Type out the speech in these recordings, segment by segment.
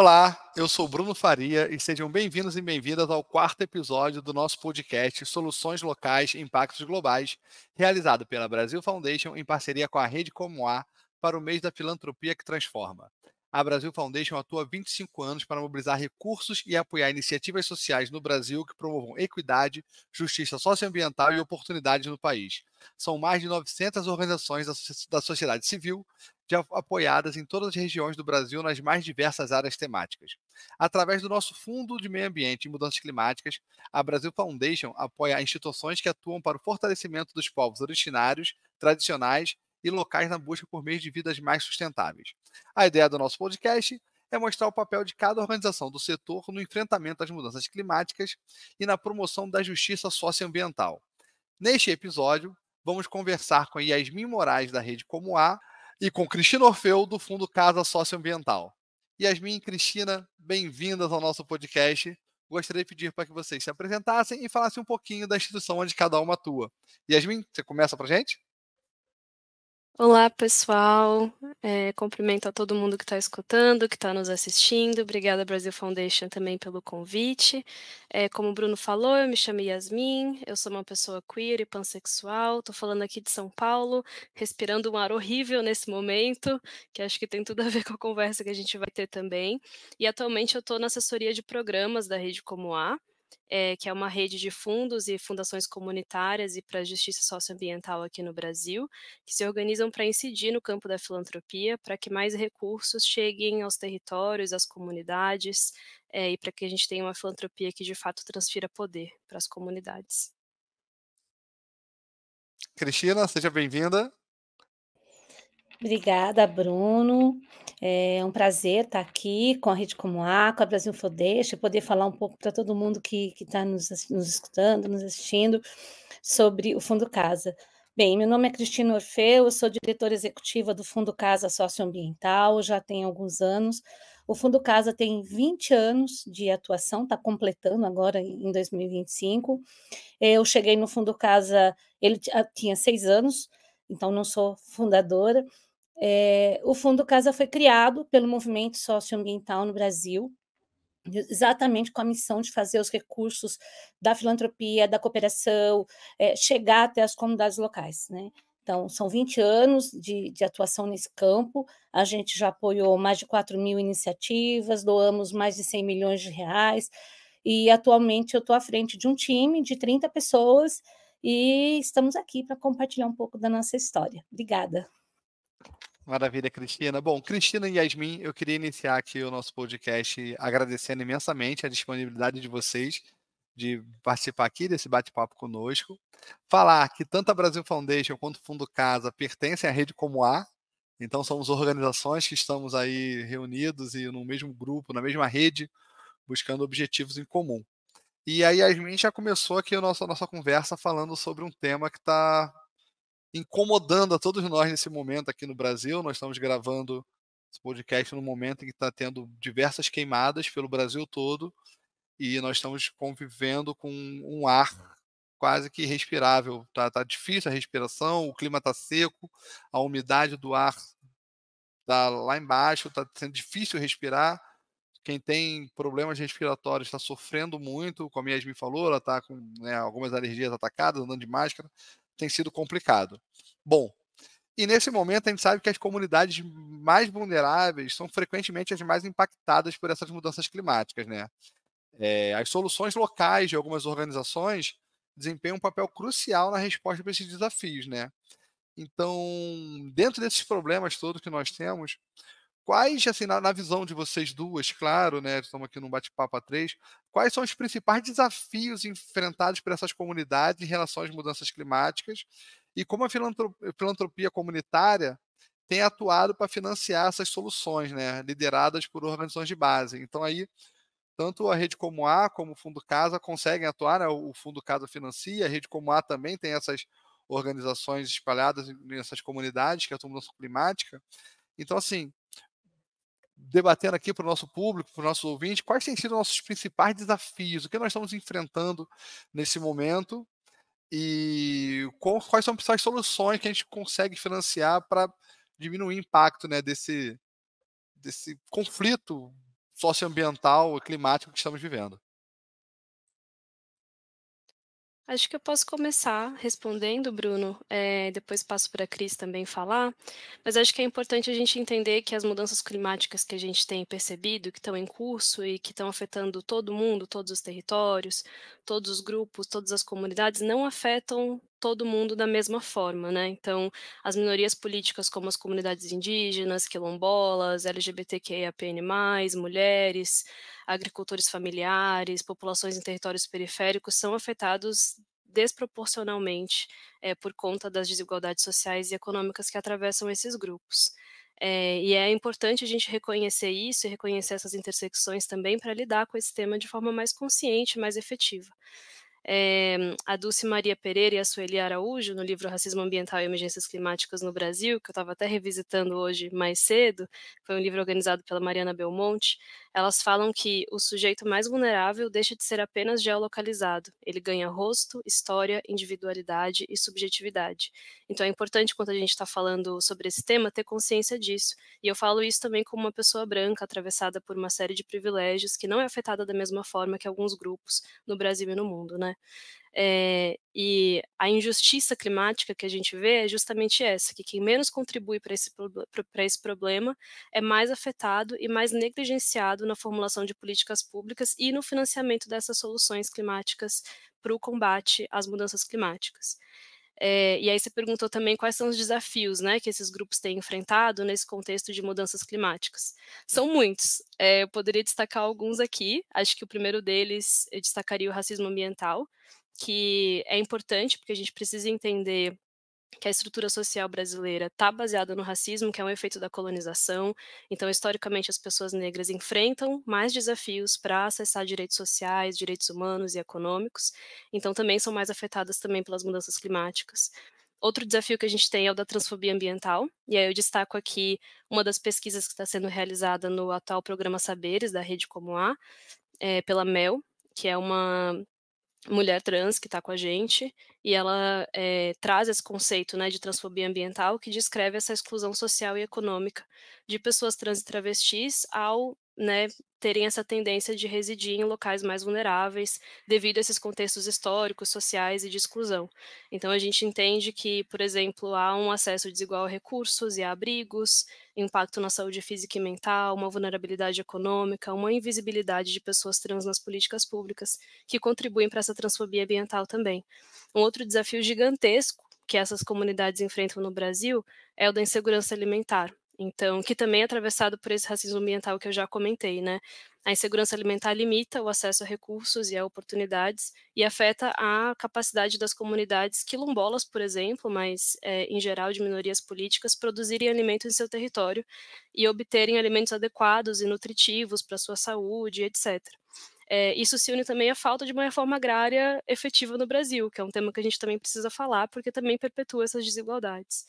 Olá, eu sou Bruno Faria e sejam bem-vindos e bem-vindas ao quarto episódio do nosso podcast Soluções Locais e Impactos Globais, realizado pela Brasil Foundation em parceria com a Rede A para o mês da filantropia que transforma. A Brasil Foundation atua há 25 anos para mobilizar recursos e apoiar iniciativas sociais no Brasil que promovam equidade, justiça socioambiental e oportunidades no país. São mais de 900 organizações da sociedade civil de apoiadas em todas as regiões do Brasil nas mais diversas áreas temáticas. Através do nosso Fundo de Meio Ambiente e Mudanças Climáticas, a Brasil Foundation apoia instituições que atuam para o fortalecimento dos povos originários, tradicionais e locais na busca por meios de vidas mais sustentáveis. A ideia do nosso podcast é mostrar o papel de cada organização do setor no enfrentamento às mudanças climáticas e na promoção da justiça socioambiental. Neste episódio, vamos conversar com Yasmin Moraes, da Rede Como A, e com Cristina Orfeu, do Fundo Casa Socioambiental. Yasmin e Cristina, bem-vindas ao nosso podcast. Gostaria de pedir para que vocês se apresentassem e falassem um pouquinho da instituição onde cada uma atua. Yasmin, você começa para a gente? Olá, pessoal. É, cumprimento a todo mundo que está escutando, que está nos assistindo. Obrigada, Brasil Foundation, também pelo convite. É, como o Bruno falou, eu me chamo Yasmin, eu sou uma pessoa queer e pansexual. Estou falando aqui de São Paulo, respirando um ar horrível nesse momento, que acho que tem tudo a ver com a conversa que a gente vai ter também. E atualmente eu estou na assessoria de programas da Rede Como A é, que é uma rede de fundos e fundações comunitárias e para a justiça socioambiental aqui no Brasil, que se organizam para incidir no campo da filantropia, para que mais recursos cheguem aos territórios, às comunidades, é, e para que a gente tenha uma filantropia que de fato transfira poder para as comunidades. Cristina, seja bem-vinda. Obrigada, Bruno. É um prazer estar aqui com a Rede Comuá, com a Brasil Fodeixa, poder falar um pouco para todo mundo que está nos, nos escutando, nos assistindo, sobre o Fundo Casa. Bem, meu nome é Cristina Orfeu, eu sou diretora executiva do Fundo Casa Socioambiental, já tem alguns anos. O Fundo Casa tem 20 anos de atuação, está completando agora em 2025. Eu cheguei no Fundo Casa, ele ah, tinha seis anos, então não sou fundadora, é, o Fundo Casa foi criado pelo movimento socioambiental no Brasil, exatamente com a missão de fazer os recursos da filantropia, da cooperação, é, chegar até as comunidades locais. Né? Então, são 20 anos de, de atuação nesse campo, a gente já apoiou mais de 4 mil iniciativas, doamos mais de 100 milhões de reais, e atualmente eu estou à frente de um time de 30 pessoas e estamos aqui para compartilhar um pouco da nossa história. Obrigada. Maravilha, Cristina. Bom, Cristina e Yasmin, eu queria iniciar aqui o nosso podcast agradecendo imensamente a disponibilidade de vocês de participar aqui desse bate-papo conosco. Falar que tanto a Brasil Foundation quanto o Fundo Casa pertencem à rede como A, então somos organizações que estamos aí reunidos e no mesmo grupo, na mesma rede, buscando objetivos em comum. E aí a Yasmin já começou aqui a nossa, a nossa conversa falando sobre um tema que está incomodando a todos nós nesse momento aqui no Brasil. Nós estamos gravando esse podcast no momento em que está tendo diversas queimadas pelo Brasil todo e nós estamos convivendo com um ar quase que respirável. Tá, tá difícil a respiração, o clima tá seco, a umidade do ar tá lá embaixo, tá sendo difícil respirar. Quem tem problemas respiratórios está sofrendo muito, como a Yasmin falou, ela está com né, algumas alergias atacadas, andando de máscara, tem sido complicado. Bom, e nesse momento a gente sabe que as comunidades mais vulneráveis são frequentemente as mais impactadas por essas mudanças climáticas, né? É, as soluções locais de algumas organizações desempenham um papel crucial na resposta para esses desafios, né? Então, dentro desses problemas todos que nós temos, quais, assim, na, na, visão de vocês duas, claro, né? Estamos aqui num bate-papo a três. Quais são os principais desafios enfrentados por essas comunidades em relação às mudanças climáticas e como a filantropia comunitária tem atuado para financiar essas soluções, né? Lideradas por organizações de base. Então aí tanto a Rede Como A como o Fundo Casa conseguem atuar, né? o Fundo Casa financia, a Rede Como A também tem essas organizações espalhadas nessas comunidades que é atuam mudança climática. Então, assim, debatendo aqui para o nosso público, para os nossos ouvintes, quais têm sido nossos principais desafios, o que nós estamos enfrentando nesse momento e quais são as soluções que a gente consegue financiar para diminuir o impacto né, desse, desse conflito socioambiental e climático que estamos vivendo. Acho que eu posso começar respondendo, Bruno, é, depois passo para a Cris também falar, mas acho que é importante a gente entender que as mudanças climáticas que a gente tem percebido, que estão em curso e que estão afetando todo mundo, todos os territórios, todos os grupos, todas as comunidades, não afetam todo mundo da mesma forma, né? Então, as minorias políticas como as comunidades indígenas, quilombolas, LGBTQIAPN+, mulheres, agricultores familiares, populações em territórios periféricos são afetados desproporcionalmente é, por conta das desigualdades sociais e econômicas que atravessam esses grupos. É, e é importante a gente reconhecer isso e reconhecer essas intersecções também para lidar com esse tema de forma mais consciente, mais efetiva é, a Dulce Maria Pereira e a Sueli Araújo, no livro Racismo Ambiental e Emergências Climáticas no Brasil, que eu estava até revisitando hoje mais cedo, foi um livro organizado pela Mariana Belmonte, elas falam que o sujeito mais vulnerável deixa de ser apenas geolocalizado, ele ganha rosto, história, individualidade e subjetividade. Então é importante, quando a gente está falando sobre esse tema, ter consciência disso. E eu falo isso também como uma pessoa branca, atravessada por uma série de privilégios, que não é afetada da mesma forma que alguns grupos no Brasil e no mundo, né? É, e a injustiça climática que a gente vê é justamente essa, que quem menos contribui para esse, esse problema é mais afetado e mais negligenciado na formulação de políticas públicas e no financiamento dessas soluções climáticas para o combate às mudanças climáticas. É, e aí você perguntou também quais são os desafios né, que esses grupos têm enfrentado nesse contexto de mudanças climáticas. São muitos. É, eu poderia destacar alguns aqui. Acho que o primeiro deles eu destacaria o racismo ambiental, que é importante, porque a gente precisa entender que a estrutura social brasileira está baseada no racismo, que é um efeito da colonização. Então, historicamente, as pessoas negras enfrentam mais desafios para acessar direitos sociais, direitos humanos e econômicos. Então, também são mais afetadas também pelas mudanças climáticas. Outro desafio que a gente tem é o da transfobia ambiental, e aí eu destaco aqui uma das pesquisas que está sendo realizada no atual programa Saberes, da Rede Como A, é, pela MEL, que é uma mulher trans que está com a gente, e ela é, traz esse conceito né, de transfobia ambiental que descreve essa exclusão social e econômica de pessoas trans e travestis ao né, terem essa tendência de residir em locais mais vulneráveis, devido a esses contextos históricos, sociais e de exclusão. Então, a gente entende que, por exemplo, há um acesso desigual a recursos e a abrigos, impacto na saúde física e mental, uma vulnerabilidade econômica, uma invisibilidade de pessoas trans nas políticas públicas, que contribuem para essa transfobia ambiental também. Um outro desafio gigantesco que essas comunidades enfrentam no Brasil é o da insegurança alimentar, então, que também é atravessado por esse racismo ambiental que eu já comentei, né? A insegurança alimentar limita o acesso a recursos e a oportunidades e afeta a capacidade das comunidades quilombolas, por exemplo, mas é, em geral de minorias políticas, produzirem alimentos em seu território e obterem alimentos adequados e nutritivos para sua saúde, etc. É, eh, isso se une também à falta de uma reforma agrária efetiva no Brasil, que é um tema que a gente também precisa falar, porque também perpetua essas desigualdades.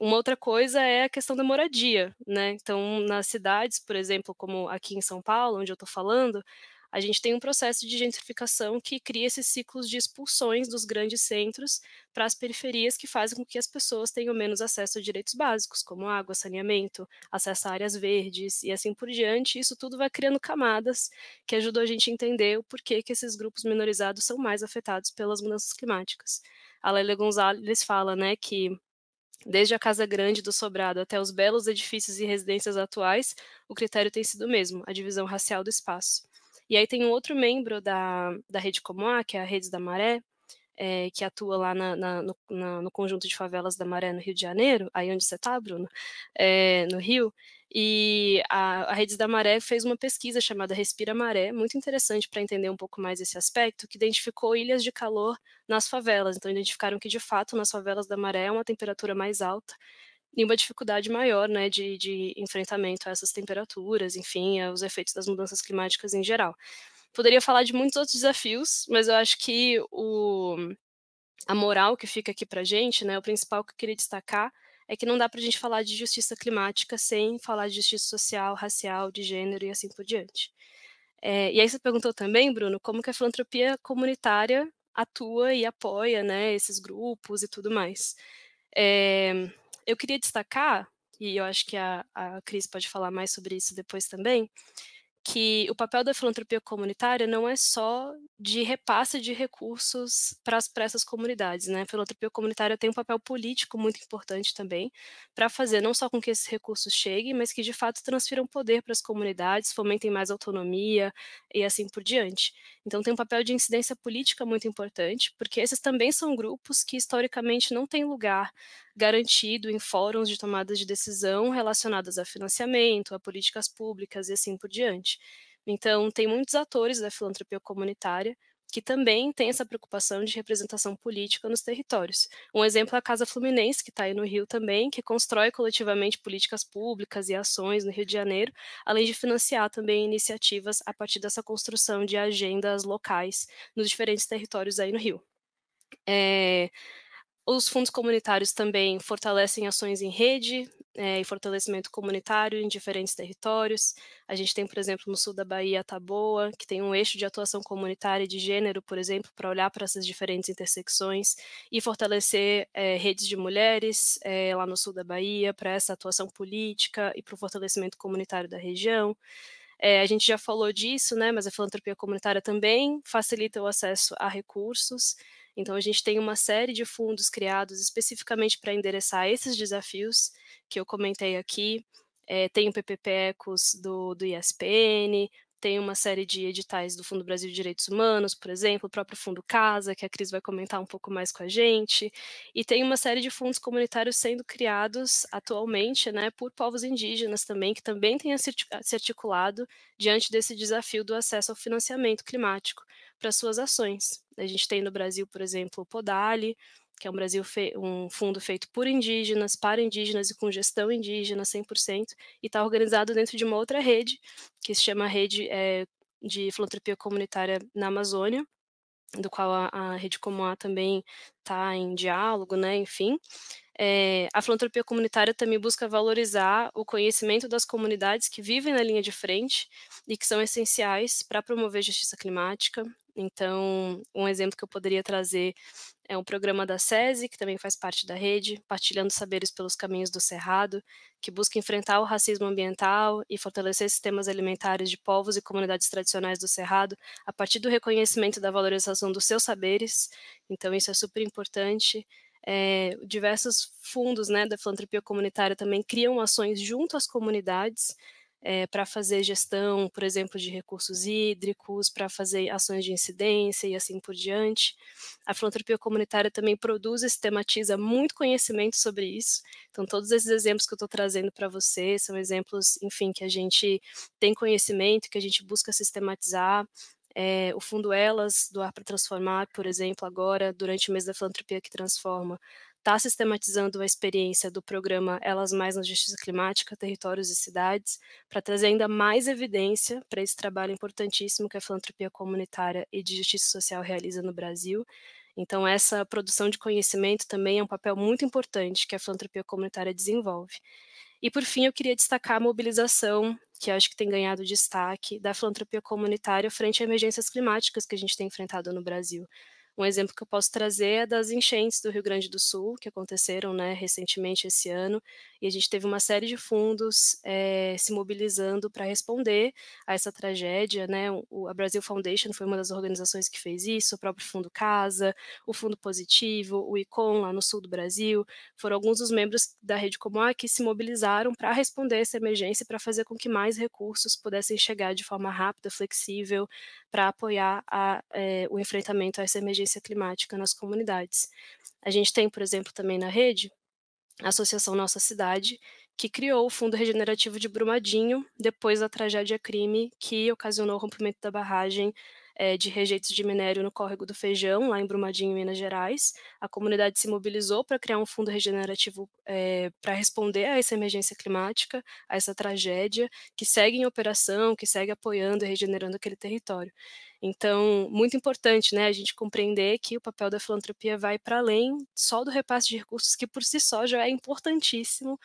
Uma outra coisa é a questão da moradia, né? Então, nas cidades, por exemplo, como aqui em São Paulo, onde eu estou falando, a gente tem um processo de gentrificação que cria esses ciclos de expulsões dos grandes centros para as periferias que fazem com que as pessoas tenham menos acesso a direitos básicos, como água, saneamento, acesso a áreas verdes e assim por diante. Isso tudo vai criando camadas que ajudam a gente a entender o porquê que esses grupos minorizados são mais afetados pelas mudanças climáticas. A Leila Gonzalez fala né, que Desde a casa grande do sobrado até os belos edifícios e residências atuais, o critério tem sido o mesmo, a divisão racial do espaço. E aí tem um outro membro da, da Rede Comoá, que é a Rede da Maré, é, que atua lá na, na, no, na, no, conjunto de favelas da Maré, no Rio de Janeiro, aí onde você está, Bruno, é, no Rio, e a, a Redes da Maré fez uma pesquisa chamada Respira Maré, muito interessante para entender um pouco mais esse aspecto, que identificou ilhas de calor nas favelas. Então, identificaram que, de fato, nas favelas da Maré é uma temperatura mais alta e uma dificuldade maior né, de, de enfrentamento a essas temperaturas, enfim, aos efeitos das mudanças climáticas em geral. Poderia falar de muitos outros desafios, mas eu acho que o, a moral que fica aqui para gente, né, o principal que eu queria destacar é que não dá para a gente falar de justiça climática sem falar de justiça social, racial, de gênero e assim por diante. É, e aí você perguntou também, Bruno, como que a filantropia comunitária atua e apoia né, esses grupos e tudo mais. É, eu queria destacar, e eu acho que a, a Cris pode falar mais sobre isso depois também, que o papel da filantropia comunitária não é só de repasse de recursos para essas comunidades, né? A filantropia comunitária tem um papel político muito importante também para fazer não só com que esses recursos cheguem, mas que de fato transfiram poder para as comunidades, fomentem mais autonomia e assim por diante. Então tem um papel de incidência política muito importante, porque esses também são grupos que historicamente não têm lugar garantido em fóruns de tomada de decisão relacionadas a financiamento, a políticas públicas e assim por diante. Então, tem muitos atores da filantropia comunitária que também tem essa preocupação de representação política nos territórios. Um exemplo é a Casa Fluminense, que está aí no Rio também, que constrói coletivamente políticas públicas e ações no Rio de Janeiro, além de financiar também iniciativas a partir dessa construção de agendas locais nos diferentes territórios aí no Rio. É, os fundos comunitários também fortalecem ações em rede é, e fortalecimento comunitário em diferentes territórios. A gente tem, por exemplo, no sul da Bahia, a Taboa, que tem um eixo de atuação comunitária de gênero, por exemplo, para olhar para essas diferentes intersecções e fortalecer é, redes de mulheres é, lá no sul da Bahia para essa atuação política e para o fortalecimento comunitário da região. É, a gente já falou disso, né, mas a filantropia comunitária também facilita o acesso a recursos, então, a gente tem uma série de fundos criados especificamente para endereçar esses desafios que eu comentei aqui. É, tem o PPP Ecos do, do ISPN, tem uma série de editais do Fundo Brasil de Direitos Humanos, por exemplo, o próprio Fundo Casa, que a Cris vai comentar um pouco mais com a gente, e tem uma série de fundos comunitários sendo criados atualmente né, por povos indígenas também, que também têm se articulado diante desse desafio do acesso ao financiamento climático para suas ações. A gente tem no Brasil, por exemplo, o Podali, que é um, Brasil um fundo feito por indígenas, para indígenas e com gestão indígena 100%, e está organizado dentro de uma outra rede, que se chama Rede é, de Filantropia Comunitária na Amazônia, do qual a, a Rede Comuá também está em diálogo, né? enfim. É, a filantropia comunitária também busca valorizar o conhecimento das comunidades que vivem na linha de frente e que são essenciais para promover justiça climática, então, um exemplo que eu poderia trazer é um programa da SESI, que também faz parte da rede, Partilhando Saberes pelos Caminhos do Cerrado, que busca enfrentar o racismo ambiental e fortalecer sistemas alimentares de povos e comunidades tradicionais do Cerrado a partir do reconhecimento da valorização dos seus saberes. Então, isso é super importante. É, diversos fundos né, da filantropia comunitária também criam ações junto às comunidades é, eh, para fazer gestão, por exemplo, de recursos hídricos, para fazer ações de incidência e assim por diante. A filantropia comunitária também produz e sistematiza muito conhecimento sobre isso. Então, todos esses exemplos que eu estou trazendo para você são exemplos, enfim, que a gente tem conhecimento, que a gente busca sistematizar, é, o Fundo Elas, do Ar para Transformar, por exemplo, agora, durante o mês da filantropia que transforma, está sistematizando a experiência do programa Elas Mais na Justiça Climática, Territórios e Cidades, para trazer ainda mais evidência para esse trabalho importantíssimo que a filantropia comunitária e de justiça social realiza no Brasil. Então, essa produção de conhecimento também é um papel muito importante que a filantropia comunitária desenvolve. E, por fim, eu queria destacar a mobilização, que acho que tem ganhado destaque, da filantropia comunitária frente a emergências climáticas que a gente tem enfrentado no Brasil. Um exemplo que eu posso trazer é das enchentes do Rio Grande do Sul, que aconteceram né, recentemente esse ano, e a gente teve uma série de fundos é, se mobilizando para responder a essa tragédia. Né? O, a Brasil Foundation foi uma das organizações que fez isso, o próprio Fundo Casa, o Fundo Positivo, o ICOM, lá no sul do Brasil, foram alguns dos membros da Rede Comum ah, que se mobilizaram para responder essa emergência, para fazer com que mais recursos pudessem chegar de forma rápida, flexível, para apoiar a, é, o enfrentamento a essa emergência climática nas comunidades. A gente tem, por exemplo, também na rede, a Associação Nossa Cidade, que criou o Fundo Regenerativo de Brumadinho depois da tragédia crime que ocasionou o rompimento da barragem é, de rejeitos de minério no Córrego do Feijão, lá em Brumadinho, Minas Gerais. A comunidade se mobilizou para criar um fundo regenerativo é, eh, para responder a essa emergência climática, a essa tragédia, que segue em operação, que segue apoiando e regenerando aquele território. Então, muito importante né, a gente compreender que o papel da filantropia vai para além só do repasse de recursos, que por si só já é importantíssimo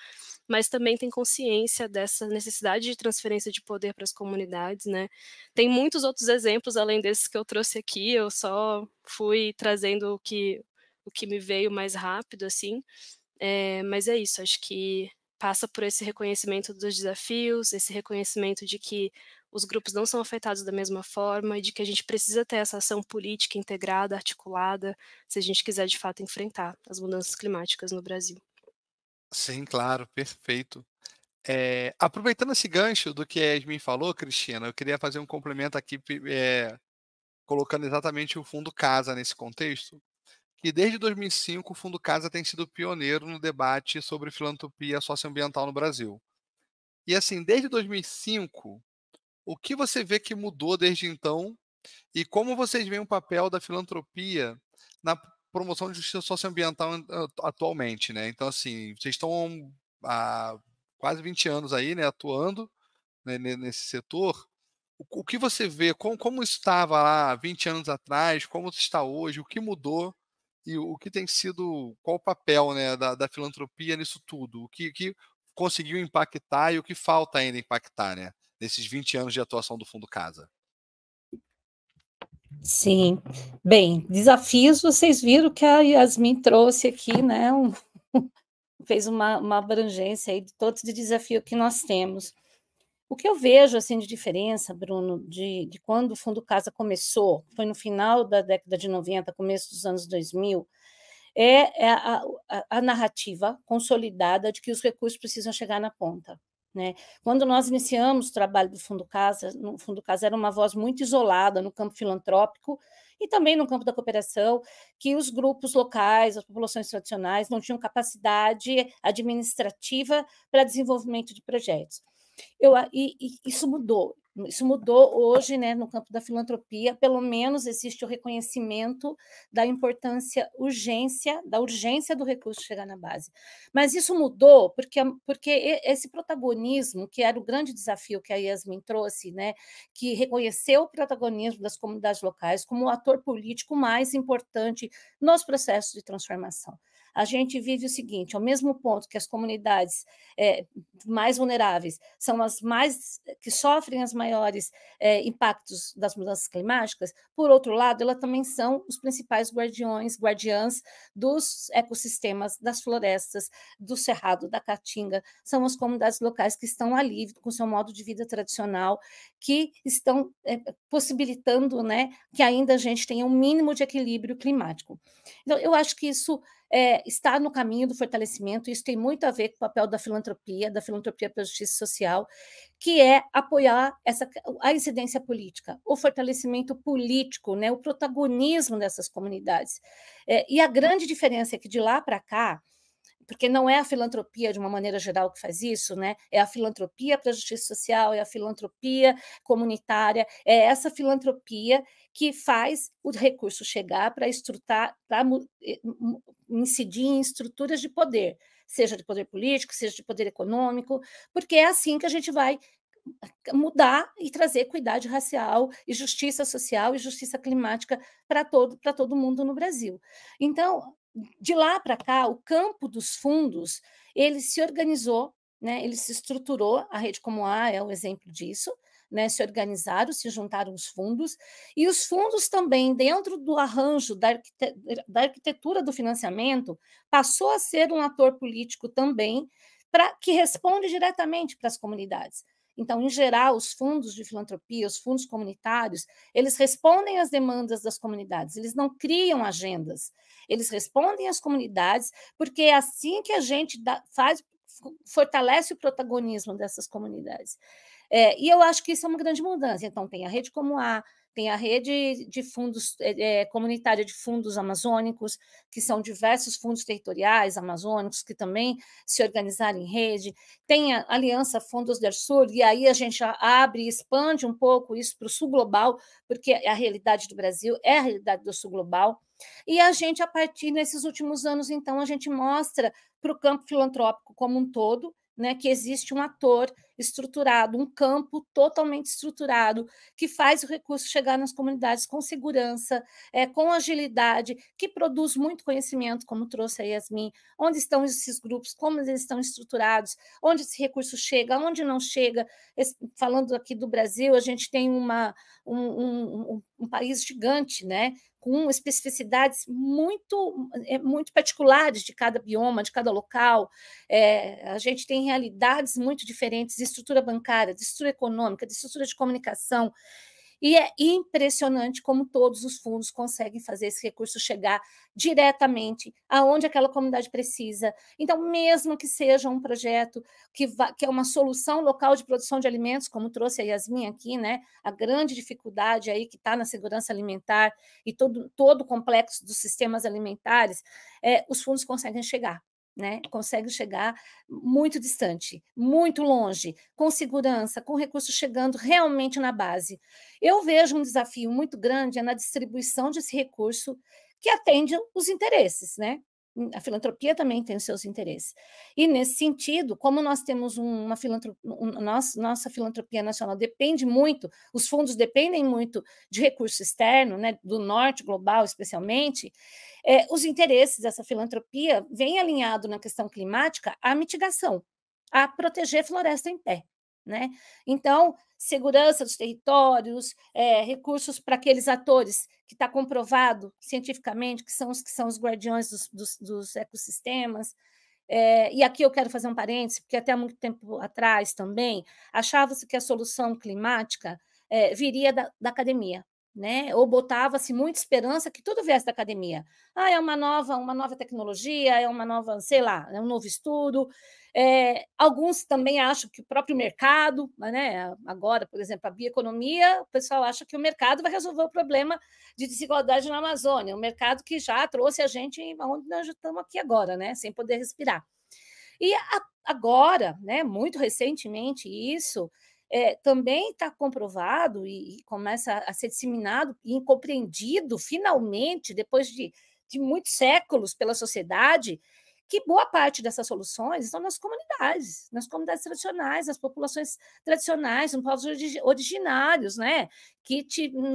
mas também tem consciência dessa necessidade de transferência de poder para as comunidades, né? Tem muitos outros exemplos além desses que eu trouxe aqui, eu só fui trazendo o que, o que me veio mais rápido, assim, é, mas é isso, acho que passa por esse reconhecimento dos desafios, esse reconhecimento de que os grupos não são afetados da mesma forma e de que a gente precisa ter essa ação política integrada, articulada, se a gente quiser de fato enfrentar as mudanças climáticas no Brasil. Sim, claro, perfeito. É, aproveitando esse gancho do que a Yasmin falou, Cristina, eu queria fazer um complemento aqui, é, colocando exatamente o Fundo Casa nesse contexto, que desde 2005 o Fundo Casa tem sido pioneiro no debate sobre filantropia socioambiental no Brasil. E assim, desde 2005, o que você vê que mudou desde então e como vocês veem o papel da filantropia na promoção de justiça socioambiental atualmente, né? Então, assim, vocês estão há quase 20 anos aí, né, atuando né, nesse setor. O que você vê, como, como estava lá 20 anos atrás, como está hoje, o que mudou e o que tem sido, qual o papel né, da, da filantropia nisso tudo? O que, que conseguiu impactar e o que falta ainda impactar né, nesses 20 anos de atuação do Fundo Casa? Sim. Bem, desafios, vocês viram que a Yasmin trouxe aqui, né? Um, fez uma, uma abrangência aí de todos de desafios que nós temos. O que eu vejo assim de diferença, Bruno, de, de quando o Fundo Casa começou, foi no final da década de 90, começo dos anos 2000, é, é a, a, a narrativa consolidada de que os recursos precisam chegar na ponta. Né? Quando nós iniciamos o trabalho do Fundo Casa, no Fundo Casa era uma voz muito isolada no campo filantrópico e também no campo da cooperação, que os grupos locais, as populações tradicionais não tinham capacidade administrativa para desenvolvimento de projetos. Eu, e, e isso mudou. Isso mudou hoje, né, no campo da filantropia, pelo menos existe o reconhecimento da importância, urgência, da urgência do recurso chegar na base. Mas isso mudou porque, porque esse protagonismo, que era o grande desafio que a Yasmin trouxe, né, que reconheceu o protagonismo das comunidades locais como o ator político mais importante nos processos de transformação a gente vive o seguinte: ao mesmo ponto que as comunidades é, mais vulneráveis são as mais que sofrem as maiores é, impactos das mudanças climáticas, por outro lado, elas também são os principais guardiões, guardiãs dos ecossistemas, das florestas, do cerrado, da caatinga, são as comunidades locais que estão ali com seu modo de vida tradicional, que estão é, possibilitando, né, que ainda a gente tenha um mínimo de equilíbrio climático. Então, eu acho que isso é, está no caminho do fortalecimento, isso tem muito a ver com o papel da filantropia, da filantropia para a justiça social, que é apoiar essa, a incidência política, o fortalecimento político, né, o protagonismo dessas comunidades. É, e a grande diferença é que de lá para cá, porque não é a filantropia de uma maneira geral que faz isso, né? É a filantropia para a justiça social, é a filantropia comunitária, é essa filantropia que faz o recurso chegar para incidir em estruturas de poder, seja de poder político, seja de poder econômico, porque é assim que a gente vai ah, mudar e trazer equidade racial e justiça social e justiça climática para todo, todo mundo no Brasil. Então, de lá para cá, o campo dos fundos ele se organizou, né, ele se estruturou, a Rede Como A é um exemplo disso, né, se organizaram, se juntaram os fundos, e os fundos também, dentro do arranjo da, arquite da arquitetura do financiamento, passou a ser um ator político também, para que responde diretamente para as comunidades. Então, em geral, os fundos de filantropia, os fundos comunitários, eles respondem às demandas das comunidades, eles não criam agendas, eles respondem às comunidades, porque é assim que a gente dá, faz, fortalece o protagonismo dessas comunidades. É, e eu acho que isso é uma grande mudança. Então, tem a rede como a, tem a rede de fundos é, é comunitária de fundos amazônicos, que são diversos fundos territoriais amazônicos que também se organizaram em rede, tem a Aliança Fundos do Sul, e aí a gente abre e expande um pouco isso para o sul global, porque é a realidade do Brasil é a realidade do sul global. E a gente, a partir desses últimos anos, então, a gente mostra para o campo filantrópico como um todo, né, que existe um ator estruturado, um campo totalmente estruturado, que faz o recurso chegar nas comunidades com segurança, é, com agilidade, que produz muito conhecimento, como trouxe a Yasmin, onde estão esses grupos, como eles estão estruturados, onde esse recurso chega, onde não chega. falando aqui do Brasil, a gente tem uma, um, um, um, um país gigante, né? com especificidades muito, é, muito particulares de cada bioma, de cada local. É, a gente tem realidades muito diferentes de estrutura bancária, de estrutura econômica, de estrutura de comunicação. E é impressionante como todos os fundos conseguem fazer esse recurso chegar diretamente aonde aquela comunidade precisa. Então, mesmo que seja um projeto que, vá, que é uma solução local de produção de alimentos, como trouxe a Yasmin aqui, né? A grande dificuldade aí que está na segurança alimentar e todo, todo o complexo dos sistemas alimentares, é, os fundos conseguem chegar né? Consegue chegar muito distante, muito longe, com segurança, com recursos chegando realmente na base. Eu vejo um desafio muito grande é na distribuição desse recurso que atende os interesses, né? Hum, a filantropia também tem os seus interesses. E nesse sentido, como nós temos uma filantropia, nossa, nossa filantropia nacional depende muito, os fundos dependem muito de recurso externo, né, do norte global especialmente, é, os interesses dessa filantropia vem alinhado na questão climática à mitigação, a proteger floresta em pé. Né? Então, segurança dos territórios, é, recursos para aqueles atores que está comprovado cientificamente que são os que são os guardiões dos, dos, dos ecossistemas. É, e aqui eu quero fazer um parêntese, porque até muito tempo atrás também achava-se que a solução climática é, viria da, da academia né? Ou botava-se muita esperança que tudo viesse da academia. Ah, é uma nova, uma nova tecnologia, é uma nova, sei lá, é um novo estudo. É, alguns também acham que o próprio mercado, né? Agora, por exemplo, a bioeconomia, o pessoal acha que o mercado vai resolver o problema de desigualdade na Amazônia, o um mercado que já trouxe a gente onde nós estamos aqui agora, né? Sem poder respirar. E a, agora, né? Muito recentemente isso é, também está comprovado e, e, começa a ser disseminado e compreendido, finalmente, depois de, de muitos séculos pela sociedade, que boa parte dessas soluções estão nas comunidades, nas comunidades tradicionais, nas populações tradicionais, nos povos originários, né? Que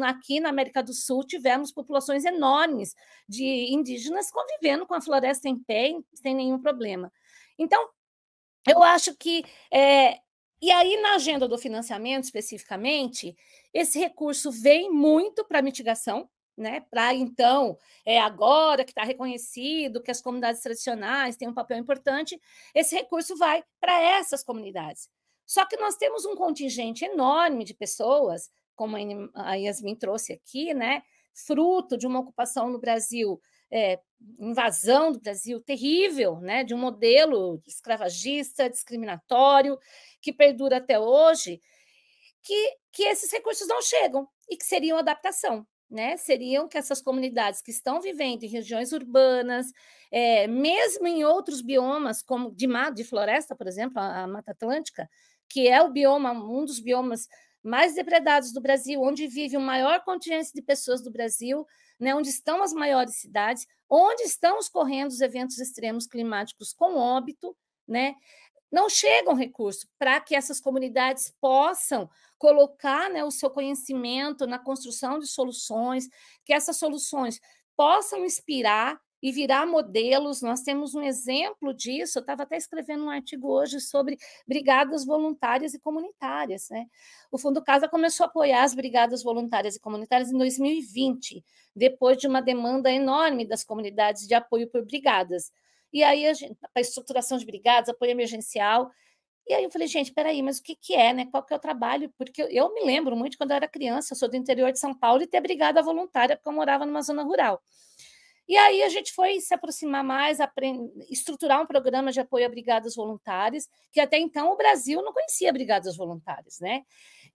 aqui na América do Sul tivemos populações enormes de indígenas convivendo com a floresta em pé, sem nenhum problema. Então, eu acho que é, e aí, na agenda do financiamento especificamente, esse recurso vem muito para mitigação, né? Para então, é agora que está reconhecido que as comunidades tradicionais têm um papel importante, esse recurso vai para essas comunidades. Só que nós temos um contingente enorme de pessoas, como a Yasmin trouxe aqui, né? Fruto de uma ocupação no Brasil é, invasão do Brasil terrível, né, de um modelo escravagista, discriminatório, que perdura até hoje, que, que esses recursos não chegam e que seriam adaptação. Né, seriam que essas comunidades que estão vivendo em regiões urbanas, é, mesmo em outros biomas, como de mato, de floresta, por exemplo, a, a Mata Atlântica, que é o bioma, um dos biomas mais depredados do Brasil, onde vive o maior contingente de pessoas do Brasil, né, onde estão as maiores cidades, onde estão ocorrendo os eventos extremos climáticos com óbito, né? Não chegam recurso para que essas comunidades possam colocar né, o seu conhecimento na construção de soluções, que essas soluções possam inspirar e virar modelos. Nós temos um exemplo disso. Eu estava até escrevendo um artigo hoje sobre brigadas voluntárias e comunitárias. Né? O Fundo Casa começou a apoiar as brigadas voluntárias e comunitárias em 2020, depois de uma demanda enorme das comunidades de apoio por brigadas. E aí a, gente, a estruturação de brigadas, apoio emergencial. E aí eu falei, gente, peraí, mas o que, que é, né? Qual que é o trabalho? Porque eu, eu me lembro muito quando eu era criança, eu sou do interior de São Paulo e ter brigada voluntária, porque eu morava numa zona rural. E aí a gente foi se aproximar mais, estruturar um programa de apoio a brigadas voluntárias, que até então o Brasil não conhecia brigadas voluntárias, né?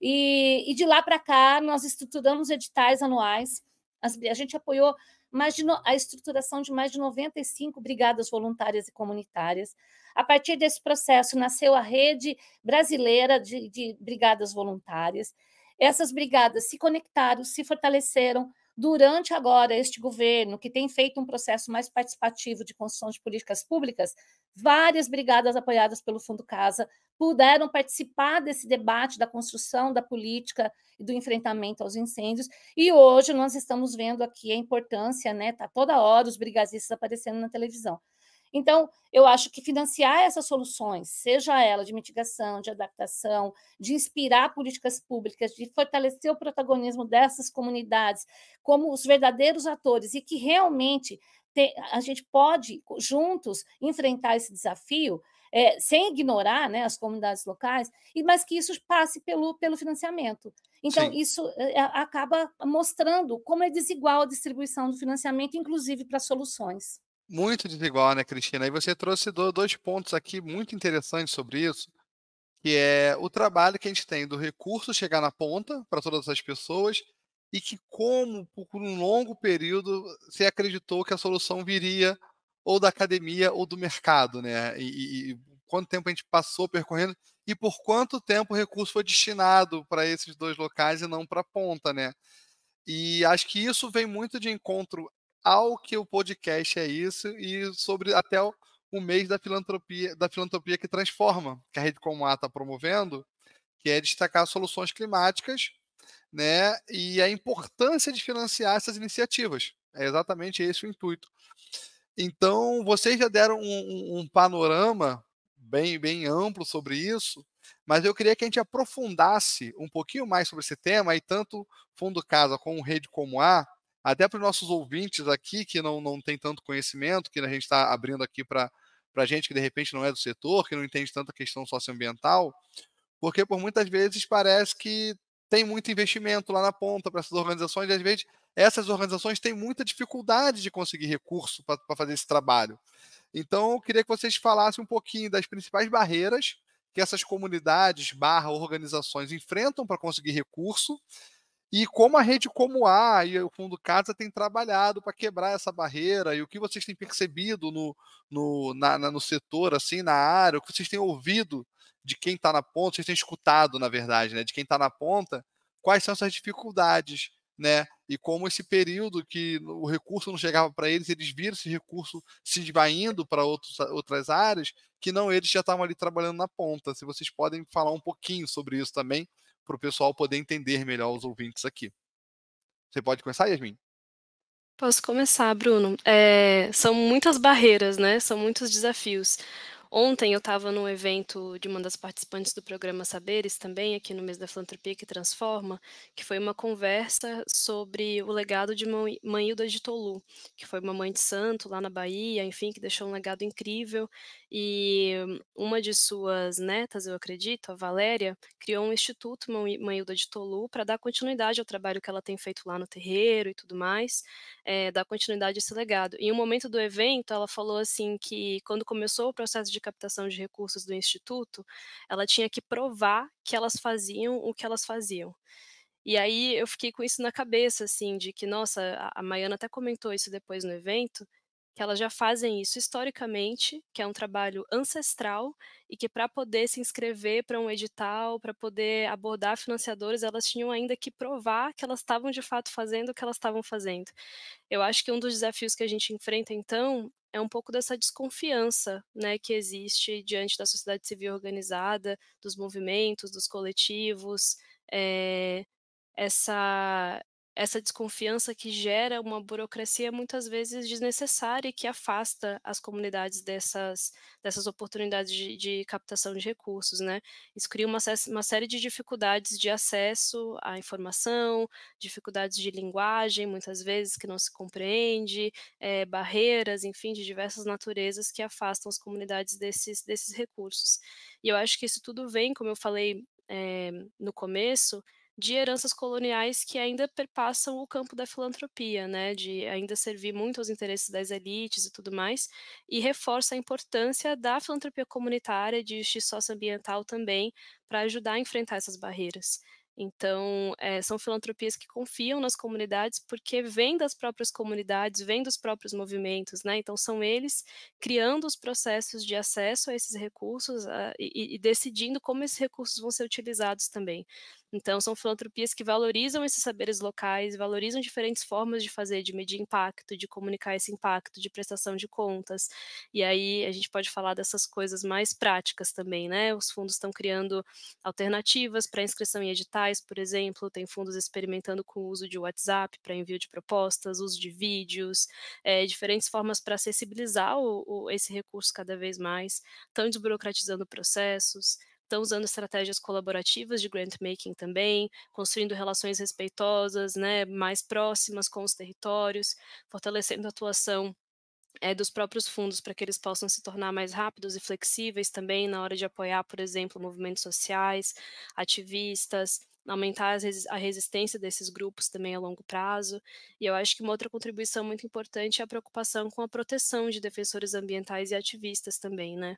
E, e de lá para cá nós estruturamos editais anuais. As, a gente apoiou mais de no, a estruturação de mais de 95 brigadas voluntárias e comunitárias. A partir desse processo nasceu a rede brasileira de, de brigadas voluntárias. Essas brigadas se conectaram, se fortaleceram, durante agora este governo, que tem feito um processo mais participativo de construção de políticas públicas, várias brigadas apoiadas pelo Fundo Casa puderam participar desse debate da construção da política e do enfrentamento aos incêndios. E hoje nós estamos vendo aqui a importância, né? Tá toda hora os brigadistas aparecendo na televisão. Então, eu acho que financiar essas soluções, seja ela de mitigação, de adaptação, de inspirar políticas públicas, de fortalecer o protagonismo dessas comunidades como os verdadeiros atores e que realmente tem, a gente pode juntos enfrentar esse desafio, é, sem ignorar né, as comunidades locais, e mas que isso passe pelo, pelo financiamento. Então, Sim. isso é, é acaba mostrando como é desigual a distribuição do financiamento, inclusive para soluções muito desigual, né, Cristina? E você trouxe dois pontos aqui muito interessantes sobre isso, que é o trabalho que a gente tem do recurso chegar na ponta para todas as pessoas e que como por um longo período se acreditou que a solução viria ou da academia ou do mercado, né? E, e quanto tempo a gente passou percorrendo e por quanto tempo o recurso foi destinado para esses dois locais e não para a ponta, né? E acho que isso vem muito de encontro ao que o podcast é isso e sobre até o, o mês da filantropia, da filantropia que transforma, que a Rede como a está promovendo, que é destacar soluções climáticas, né? E a importância de financiar essas iniciativas. É exatamente esse o intuito. Então, vocês já deram um, um, um panorama bem, bem amplo sobre isso, mas eu queria que a gente aprofundasse um pouquinho mais sobre esse tema, e tanto Fundo Casa como Rede Como A até para os nossos ouvintes aqui que não, não tem tanto conhecimento, que a gente está abrindo aqui para a gente que de repente não é do setor, que não entende tanto a questão socioambiental, porque por muitas vezes parece que tem muito investimento lá na ponta para essas organizações, e às vezes essas organizações têm muita dificuldade de conseguir recurso para fazer esse trabalho. Então, eu queria que vocês falassem um pouquinho das principais barreiras que essas comunidades barra organizações enfrentam para conseguir recurso e como a rede como A e o Fundo Casa tem trabalhado para quebrar essa barreira e o que vocês têm percebido no, no, na, na, no setor, assim, na área, o que vocês têm ouvido de quem está na ponta, vocês têm escutado, na verdade, né, de quem está na ponta, quais são essas dificuldades, né? E como esse período que o recurso não chegava para eles, eles viram esse recurso se esvaindo para outras áreas, que não eles já estavam ali trabalhando na ponta. Se vocês podem falar um pouquinho sobre isso também, para o pessoal poder entender melhor os ouvintes aqui. Você pode começar, Yasmin? Posso começar, Bruno. É, são muitas barreiras, né? São muitos desafios. Ontem eu estava num evento de uma das participantes do programa Saberes, também aqui no mês da filantropia que transforma, que foi uma conversa sobre o legado de Mãe Hilda de Tolu, que foi uma mãe de santo lá na Bahia, enfim, que deixou um legado incrível e hum, uma de suas netas, eu acredito, a Valéria, criou um instituto Mailda de Tolu para dar continuidade ao trabalho que ela tem feito lá no terreiro e tudo mais, é, dar continuidade a esse legado. Em um momento do evento, ela falou assim que quando começou o processo de captação de recursos do instituto, ela tinha que provar que elas faziam o que elas faziam. E aí eu fiquei com isso na cabeça, assim, de que, nossa, a Maiana até comentou isso depois no evento, que elas já fazem isso historicamente, que é um trabalho ancestral e que para poder se inscrever para um edital, para poder abordar financiadores, elas tinham ainda que provar que elas estavam de fato fazendo o que elas estavam fazendo. Eu acho que um dos desafios que a gente enfrenta então é um pouco dessa desconfiança, né, que existe diante da sociedade civil organizada, dos movimentos, dos coletivos, é, essa essa desconfiança que gera uma burocracia muitas vezes desnecessária e que afasta as comunidades dessas, dessas oportunidades de, de captação de recursos, né? Isso cria uma, uma, série de dificuldades de acesso à informação, dificuldades de linguagem, muitas vezes que não se compreende, é, barreiras, enfim, de diversas naturezas que afastam as comunidades desses, desses recursos. E eu acho que isso tudo vem, como eu falei é, no começo, de heranças coloniais que ainda perpassam o campo da filantropia, né, de ainda servir muito aos interesses das elites e tudo mais, e reforça a importância da filantropia comunitária, de justiça socioambiental também, para ajudar a enfrentar essas barreiras. Então, é, são filantropias que confiam nas comunidades porque vêm das próprias comunidades, vêm dos próprios movimentos, né? Então, são eles criando os processos de acesso a esses recursos a, ah, e, e decidindo como esses recursos vão ser utilizados também. Então, são filantropias que valorizam esses saberes locais, valorizam diferentes formas de fazer, de medir impacto, de comunicar esse impacto, de prestação de contas. E aí a gente pode falar dessas coisas mais práticas também, né? Os fundos estão criando alternativas para inscrição em editais, por exemplo, tem fundos experimentando com o uso de WhatsApp para envio de propostas, uso de vídeos, é, diferentes formas para acessibilizar o, o, esse recurso cada vez mais, estão desburocratizando processos estão usando estratégias colaborativas de grant making também, construindo relações respeitosas, né, mais próximas com os territórios, fortalecendo a atuação é, dos próprios fundos para que eles possam se tornar mais rápidos e flexíveis também na hora de apoiar, por exemplo, movimentos sociais, ativistas, aumentar a resistência desses grupos também a longo prazo. E eu acho que uma outra contribuição muito importante é a preocupação com a proteção de defensores ambientais e ativistas também, né?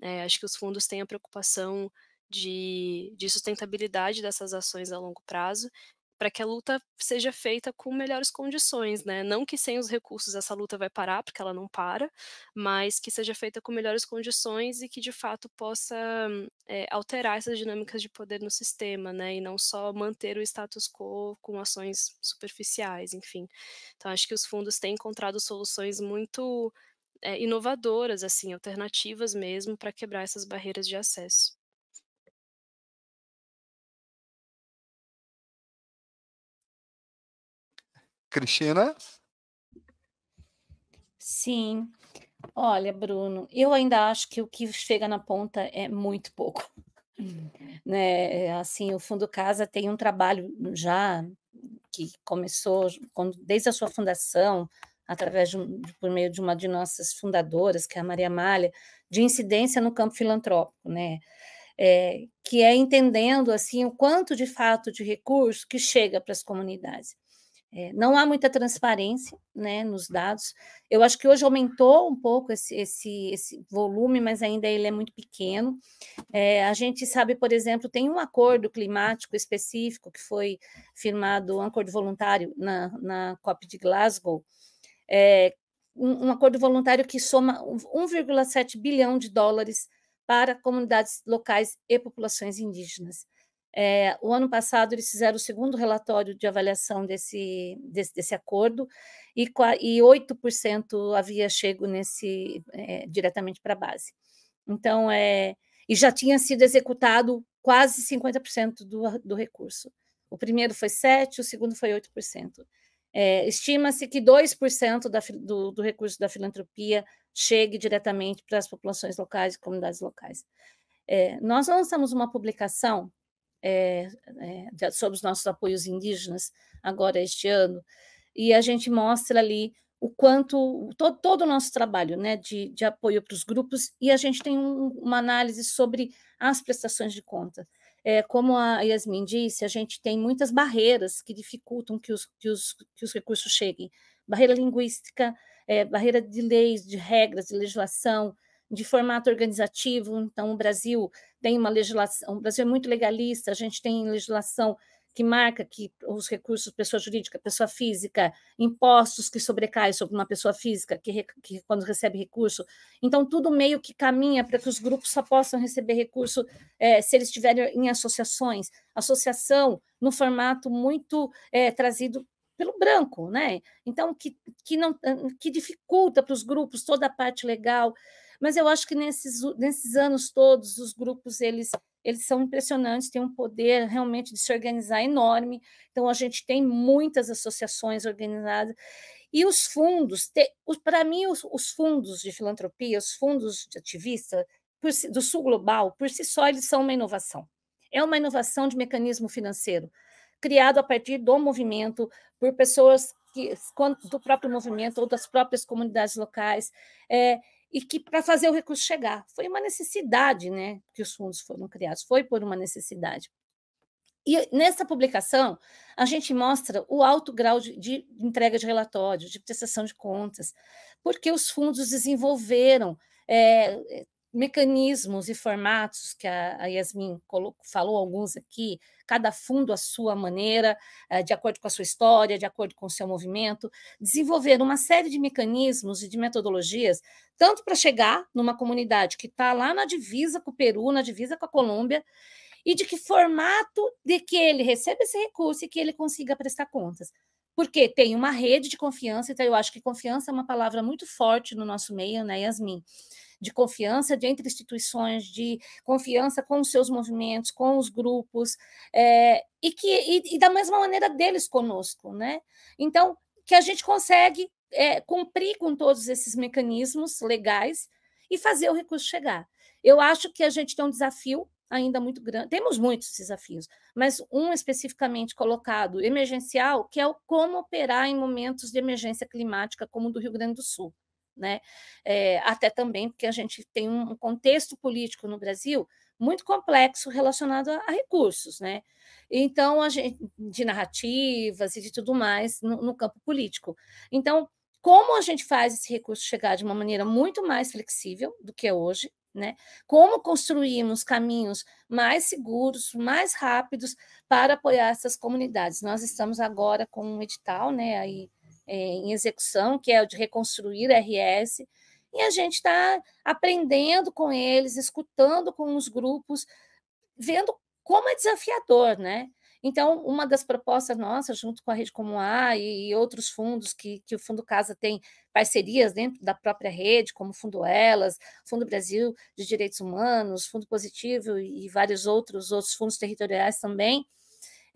É, acho que os fundos têm a preocupação de, de, sustentabilidade dessas ações a longo prazo para que a luta seja feita com melhores condições, né? Não que sem os recursos essa luta vai parar, porque ela não para, mas que seja feita com melhores condições e que de fato possa é, alterar essas dinâmicas de poder no sistema, né? E não só manter o status quo com ações superficiais, enfim. Então acho que os fundos têm encontrado soluções muito é, inovadoras, assim, alternativas mesmo para quebrar essas barreiras de acesso. Cristina? Sim. Olha, Bruno, eu ainda acho que o que chega na ponta é muito pouco. Uhum. Né? É, assim, o Fundo Casa tem um trabalho já que começou quando, desde a sua fundação, através de, por meio de uma de nossas fundadoras, que é a Maria Malha, de incidência no campo filantrópico, né? É, que é entendendo assim o quanto de fato de recurso que chega para as comunidades. É, não há muita transparência né, nos dados. Eu acho que hoje aumentou um pouco esse, esse, esse volume, mas ainda ele é muito pequeno. É, a gente sabe, por exemplo, tem um acordo climático específico que foi firmado, um acordo voluntário na, na COP de Glasgow, é, um, um acordo voluntário que soma 1,7 bilhão de dólares para comunidades locais e populações indígenas. É, o ano passado eles fizeram o segundo relatório de avaliação desse, desse, desse acordo e, e 8% havia chego nesse é, diretamente para a base. Então, é, e já tinha sido executado quase 50% do, do recurso. O primeiro foi 7%, o segundo foi 8%. É, Estima-se que 2% da, do, do recurso da filantropia chegue diretamente para as populações locais e comunidades locais. É, nós lançamos uma publicação é, é, sobre os nossos apoios indígenas, agora este ano, e a gente mostra ali o quanto todo, todo o nosso trabalho né, de, de apoio para os grupos, e a gente tem um, uma análise sobre as prestações de conta. É, como a Yasmin disse, a gente tem muitas barreiras que dificultam que os, que os, que os recursos cheguem. Barreira linguística, é, barreira de leis, de regras, de legislação, de formato organizativo. Então, o Brasil tem uma legislação, o Brasil é muito legalista, a gente tem legislação que marca que os recursos pessoa jurídica, pessoa física, impostos que sobrecaem sobre uma pessoa física que, que quando recebe recurso. Então, tudo meio que caminha para que os grupos só possam receber recurso é, se eles estiverem em associações. Associação no formato muito é, trazido pelo branco, né? Então, que, que, não, hum, que dificulta para os grupos toda a parte legal. Mas eu acho que nesses, nesses anos todos, os grupos, eles eles são impressionantes, têm um poder realmente de se organizar enorme. Então, a gente tem muitas associações organizadas. E os fundos, para mim, os, os, fundos de filantropia, os fundos de ativista si, do Sul Global, por si só, eles são uma inovação. É uma inovação de mecanismo financeiro, criado a partir do movimento, por pessoas que, do próprio movimento ou das próprias comunidades locais. É, e que para fazer o recurso chegar. Foi uma necessidade né, que os fundos foram criados, foi por uma necessidade. E nessa publicação, a gente mostra o alto grau de, de entrega de relatórios de prestação de contas, porque os fundos desenvolveram é, mecanismos e formatos que a, Yasmin falou alguns aqui, cada fundo à sua maneira, eh, de acordo com a sua história, de acordo com o seu movimento, desenvolver uma série de mecanismos e de metodologias, tanto para chegar numa comunidade que está lá na divisa com o Peru, na divisa com a Colômbia, e de que formato de que ele receba esse recurso e que ele consiga prestar contas porque tem uma rede de confiança, então eu acho que confiança é uma palavra muito forte no nosso meio, né, Yasmin? de confiança de entre instituições, de confiança com os seus movimentos, com os grupos, é, e que e, e da mesma maneira deles conosco, né? Então, que a gente consegue é, cumprir com todos esses mecanismos legais e fazer o recurso chegar. Eu acho que a gente tem um desafio ainda muito grande. Temos muitos desafios, mas um especificamente colocado, emergencial, que é o como operar em momentos de emergência climática, como o do Rio Grande do Sul né? É, até também porque a gente tem um contexto político no Brasil muito complexo relacionado a, a recursos, né? Então a gente de narrativas e de tudo mais no, no campo político. Então como a gente faz esse recurso chegar de uma maneira muito mais flexível do que é hoje, né? Como construímos caminhos mais seguros, mais rápidos para apoiar essas comunidades? Nós estamos agora com um edital, né, aí é, em execução, que é o de reconstruir RS, e a gente está aprendendo com eles, escutando com os grupos, vendo como é desafiador, né? Então, uma das propostas nossas, junto com a Rede Comum A e, outros fundos que, que o Fundo Casa tem parcerias dentro da própria rede, como o Fundo Elas, Fundo Brasil de Direitos Humanos, Fundo Positivo e vários outros, outros fundos territoriais também,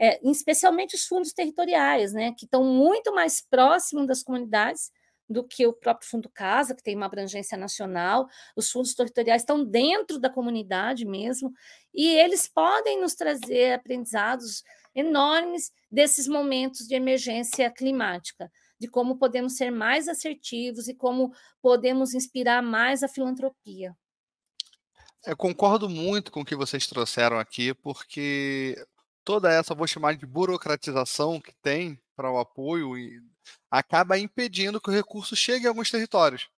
é, especialmente os fundos territoriais, né, que estão muito mais próximos das comunidades do que o próprio Fundo Casa, que tem uma abrangência nacional, os fundos territoriais estão dentro da comunidade mesmo, e eles podem nos trazer aprendizados enormes desses momentos de emergência climática, de como podemos ser mais assertivos e como podemos inspirar mais a filantropia. Eu é, concordo muito com o que vocês trouxeram aqui, porque toda essa, vou chamar de burocratização que tem para o apoio, e acaba impedindo que o recurso chegue a alguns territórios.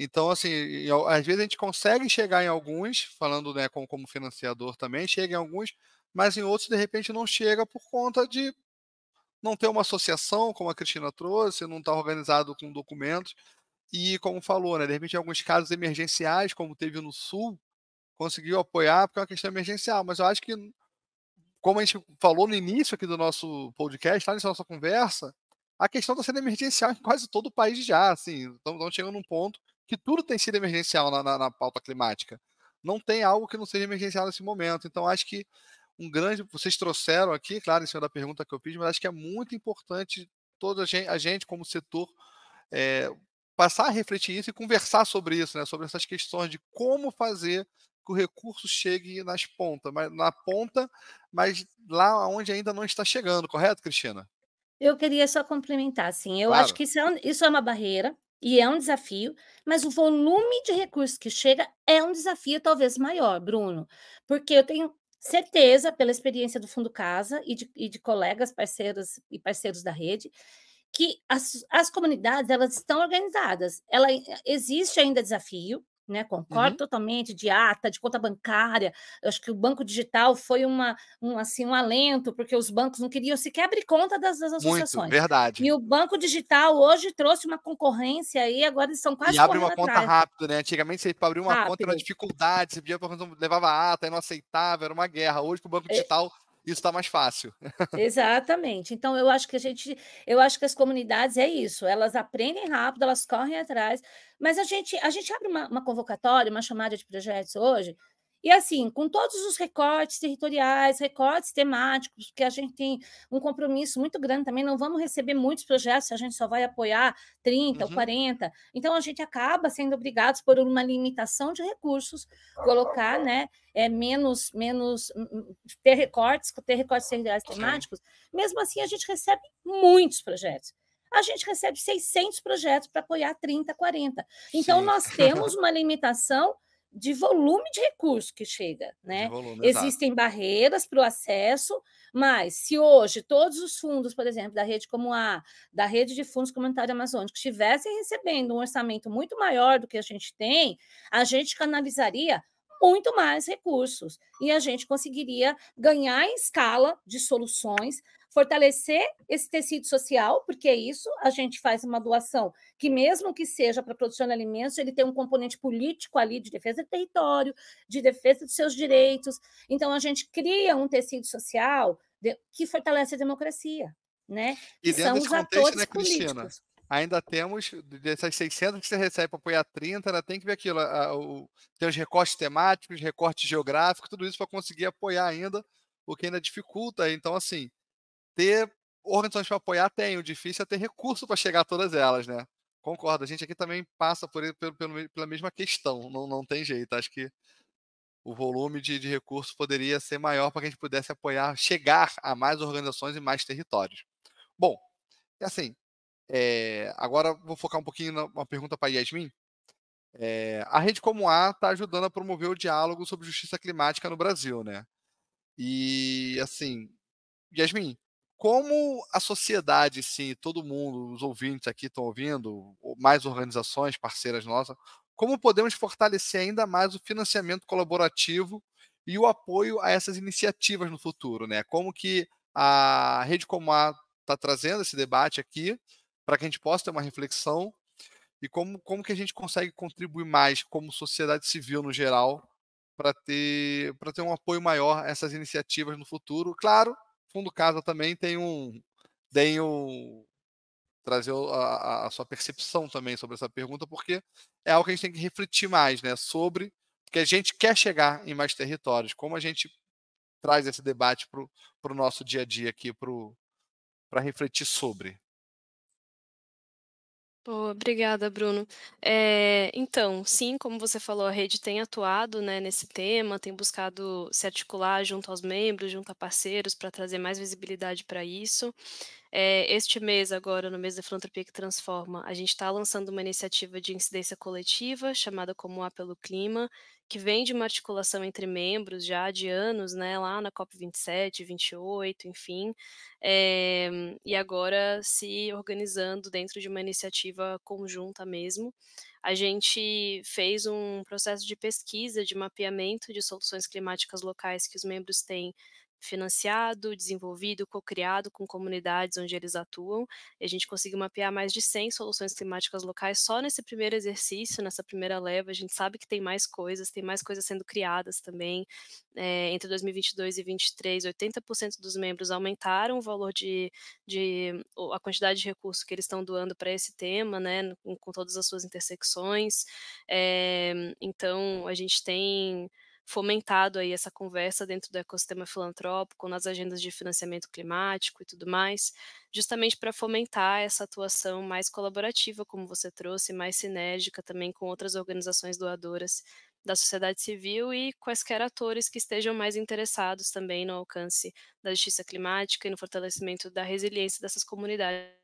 Então, assim, às vezes a gente consegue chegar em alguns, falando né, como, como financiador também, chega em alguns, mas em outros, de repente, não chega por conta de não ter uma associação, como a Cristina trouxe, não estar tá organizado com documentos. E, como falou, né, de repente, em alguns casos emergenciais, como teve no Sul, conseguiu apoiar porque é uma questão emergencial, mas eu acho que como a gente falou no início aqui do nosso podcast, lá nessa nossa conversa, a questão está sendo emergencial em quase todo o país já. Assim, estamos chegando num ponto que tudo tem sido emergencial na, na, na, pauta climática. Não tem algo que não seja emergencial nesse momento. Então, acho que um grande. Vocês trouxeram aqui, claro, em cima da pergunta que eu fiz, mas acho que é muito importante toda a gente, a gente como setor, é, passar a refletir isso e conversar sobre isso, né? sobre essas questões de como fazer que o recurso chegue nas pontas, mas na ponta, mas lá onde ainda não está chegando, correto, Cristina? Eu queria só complementar, assim, eu claro. acho que isso é, isso é uma barreira e é um desafio, mas o volume de recursos que chega é um desafio talvez maior, Bruno, porque eu tenho certeza, pela experiência do Fundo Casa e de, e de colegas, parceiras e parceiros da rede, que as, as comunidades elas estão organizadas. Ela existe ainda desafio, né, concordo uhum. totalmente de ata, ah, tá de conta bancária. Eu acho que o banco digital foi uma, um, assim, um alento, porque os bancos não queriam sequer abrir conta das, das associações. Muito, verdade. E o banco digital hoje trouxe uma concorrência aí, agora eles são quase. E abre uma atrás. conta rápido, né? Antigamente você para abrir uma rápido. conta era uma dificuldade, você pedia levava ata, era inaceitável, era uma guerra. Hoje, com o banco é. digital. É isso está mais fácil. Exatamente. Então eu acho que a gente, eu acho que as comunidades é isso, elas aprendem rápido, elas correm atrás, mas a gente, a gente abre uma, uma convocatória, uma chamada de projetos hoje e assim, com todos os recortes territoriais, recortes temáticos, porque a gente tem um compromisso muito grande também, não vamos receber muitos projetos, a gente só vai apoiar 30 uhum. ou 40. Então a gente acaba sendo obrigados por uma limitação de recursos colocar, né, é menos menos hum, hum, ter recortes, ter recortes territoriais temáticos. Mesmo assim a gente recebe muitos projetos a gente recebe 600 projetos para apoiar 30, 40. Então, Sim. nós temos uma limitação de volume de recurso que chega, né? Volume, Existem exato. barreiras para o acesso, mas se hoje todos os fundos, por exemplo, da rede como a da rede de fundos comunitários amazônicos estivessem recebendo um orçamento muito maior do que a gente tem, a gente canalizaria muito mais recursos e a gente conseguiria ganhar em escala de soluções fortalecer esse tecido social, porque é isso, a gente faz uma doação que, mesmo que seja para produção de alimentos, ele tem um componente político ali de defesa do território, de defesa dos seus direitos. Então, a gente cria um tecido social que fortalece a democracia. Né? E dentro São desse contexto, né, Cristina? Políticos. Ainda temos, dessas 600 que você recebe para apoiar 30, ainda tem que ver aquilo, a, o, tem os recortes temáticos, recortes geográficos, tudo isso para conseguir apoiar ainda, o que ainda dificulta. Então, assim, ter organizações para apoiar tem, o difícil é ter recurso para chegar a todas elas, né? Concordo, a gente aqui também passa por, pela mesma questão, não, não tem jeito. Acho que o volume de, de recursos poderia ser maior para que a gente pudesse apoiar, chegar a mais organizações e mais territórios. Bom, é assim, é, agora vou focar um pouquinho numa pergunta para Yasmin. É, a Rede Como A está ajudando a promover o diálogo sobre justiça climática no Brasil, né? E, assim, Yasmin, como a sociedade, sim, todo mundo, os ouvintes aqui estão ouvindo, mais organizações parceiras nossas, como podemos fortalecer ainda mais o financiamento colaborativo e o apoio a essas iniciativas no futuro, né? Como que a Rede Comar está trazendo esse debate aqui para que a gente possa ter uma reflexão e como, como que a gente consegue contribuir mais como sociedade civil no geral para ter, ter um apoio maior a essas iniciativas no futuro. Claro, fundo casa também tem um. Tem um trazer a, a, sua percepção também sobre essa pergunta, porque é algo que a gente tem que refletir mais, né? Sobre que a gente quer chegar em mais territórios, como a gente traz esse debate para o nosso dia a dia aqui, para refletir sobre obrigada, Bruno. É, então, sim, como você falou, a rede tem atuado né, nesse tema, tem buscado se articular junto aos membros, junto a parceiros, para trazer mais visibilidade para isso. É, este mês, agora, no mês da Filantropia que Transforma, a gente está lançando uma iniciativa de incidência coletiva chamada Como A pelo Clima, que vem de uma articulação entre membros já de anos, né, lá na COP27, 28, enfim, é, e agora se organizando dentro de uma iniciativa conjunta mesmo. A gente fez um processo de pesquisa, de mapeamento de soluções climáticas locais que os membros têm financiado, desenvolvido, co-criado com comunidades onde eles atuam. E a gente conseguiu mapear mais de 100 soluções climáticas locais só nesse primeiro exercício, nessa primeira leva. A gente sabe que tem mais coisas, tem mais coisas sendo criadas também. É, entre 2022 e 2023, 80% dos membros aumentaram o valor de, de a quantidade de recursos que eles estão doando para esse tema, né, com, com, todas as suas intersecções. É, então, a gente tem fomentado aí essa conversa dentro do ecossistema filantrópico, nas agendas de financiamento climático e tudo mais, justamente para fomentar essa atuação mais colaborativa, como você trouxe, mais sinérgica também com outras organizações doadoras da sociedade civil e quaisquer atores que estejam mais interessados também no alcance da justiça climática e no fortalecimento da resiliência dessas comunidades